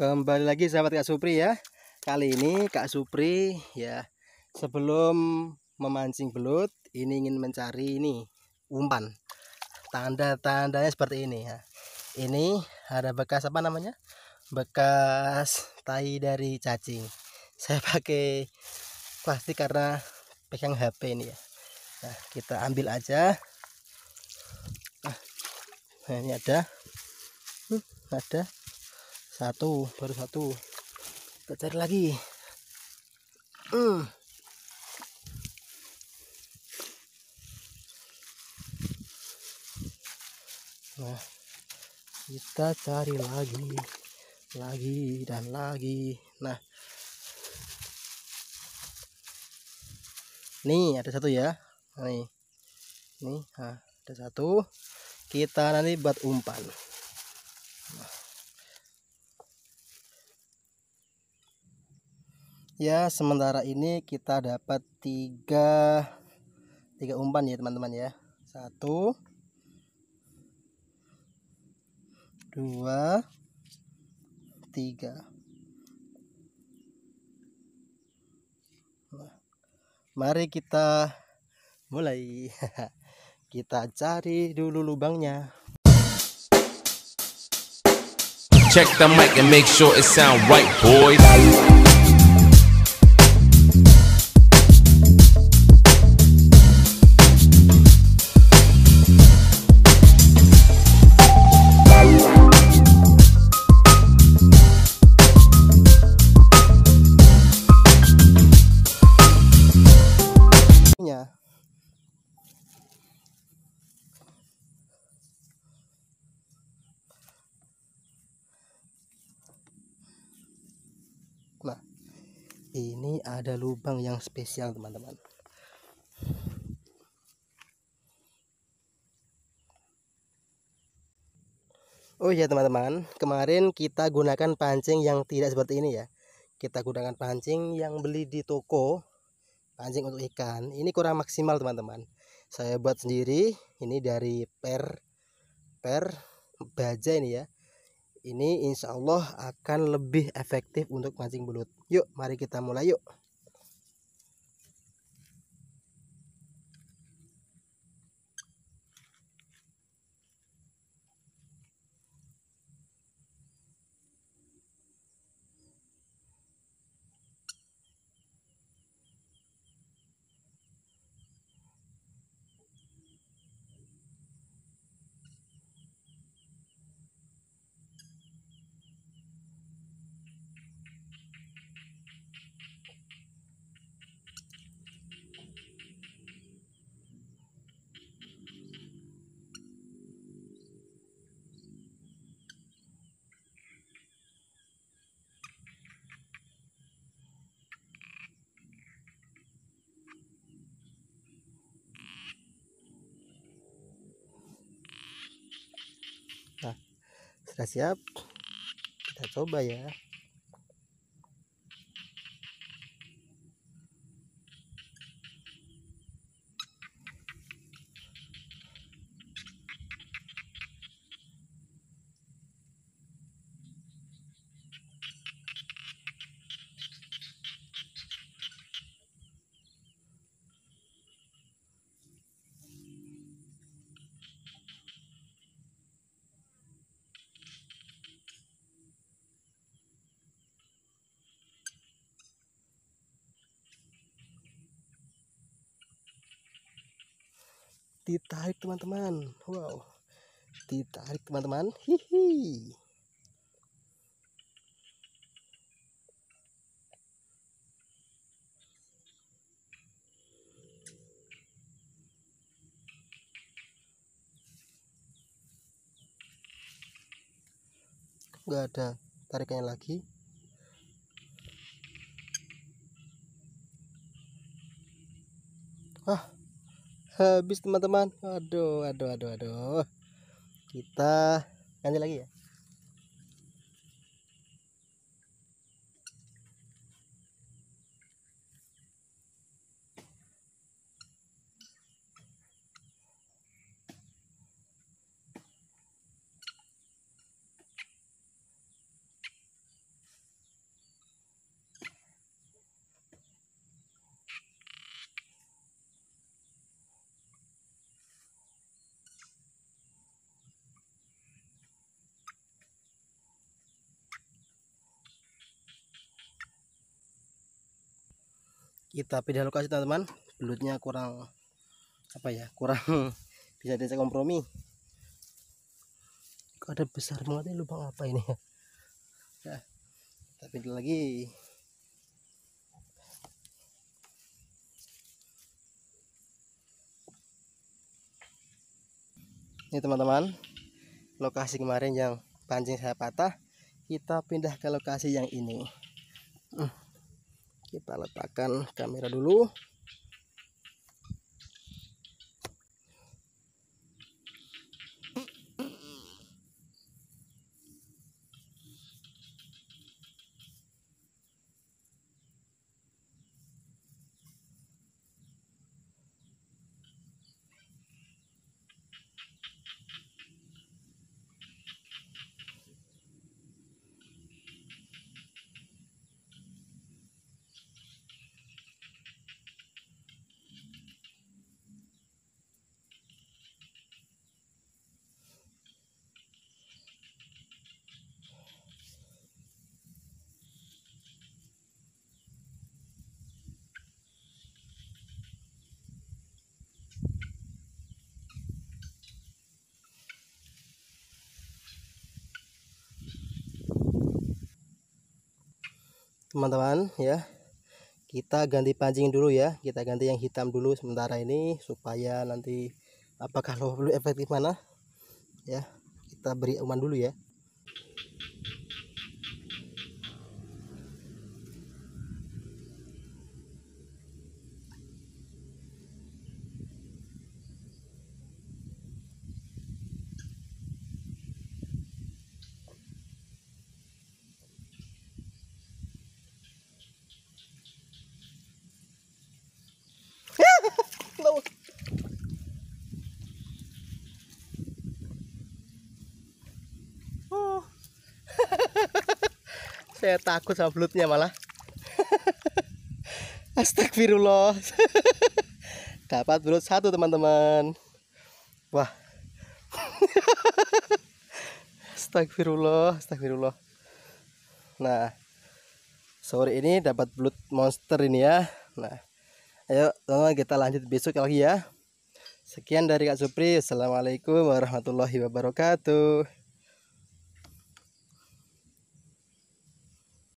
Kembali lagi sahabat Kak Supri ya. Kali ini Kak Supri ya sebelum memancing belut ini ingin mencari ini umpan. Tanda-tandanya seperti ini ya. Ini ada bekas apa namanya? Bekas tai dari cacing. Saya pakai plastik karena pegang HP ini ya. Nah, kita ambil aja. Nah, ini ada. Hmm, ada satu baru satu kita cari lagi hmm. nah kita cari lagi lagi dan lagi nah nih ada satu ya ini nah, nih nih ada satu kita nanti buat umpan nah. ya sementara ini kita dapat tiga tiga umpan ya teman-teman ya satu dua tiga mari kita mulai kita cari dulu lubangnya check the mic and make sure it sound right boys ini ada lubang yang spesial teman-teman Oh ya teman-teman kemarin kita gunakan pancing yang tidak seperti ini ya kita gunakan pancing yang beli di toko pancing untuk ikan ini kurang maksimal teman-teman saya buat sendiri ini dari per per baja ini ya ini insya Allah akan lebih efektif untuk mancing belut. Yuk, mari kita mulai yuk. sudah siap kita coba ya ditarik teman-teman wow ditarik teman-teman hihi nggak ada tarikannya lagi ah habis teman-teman aduh aduh aduh aduh kita ganti lagi ya kita pindah lokasi teman-teman belutnya kurang apa ya kurang bisa dicek kompromi kok ada besar banget ini lubang apa ini ya tapi lagi ini teman-teman lokasi kemarin yang pancing saya patah kita pindah ke lokasi yang ini hmm kita letakkan kamera dulu teman-teman ya kita ganti pancing dulu ya kita ganti yang hitam dulu sementara ini supaya nanti apakah lebih efektif mana ya kita beri uman dulu ya saya takut sama belutnya malah astagfirullah dapat belut satu teman-teman wah astagfirullah astagfirullah nah sore ini dapat belut monster ini ya nah ayo teman kita lanjut besok lagi ya sekian dari Kak Supri assalamualaikum warahmatullahi wabarakatuh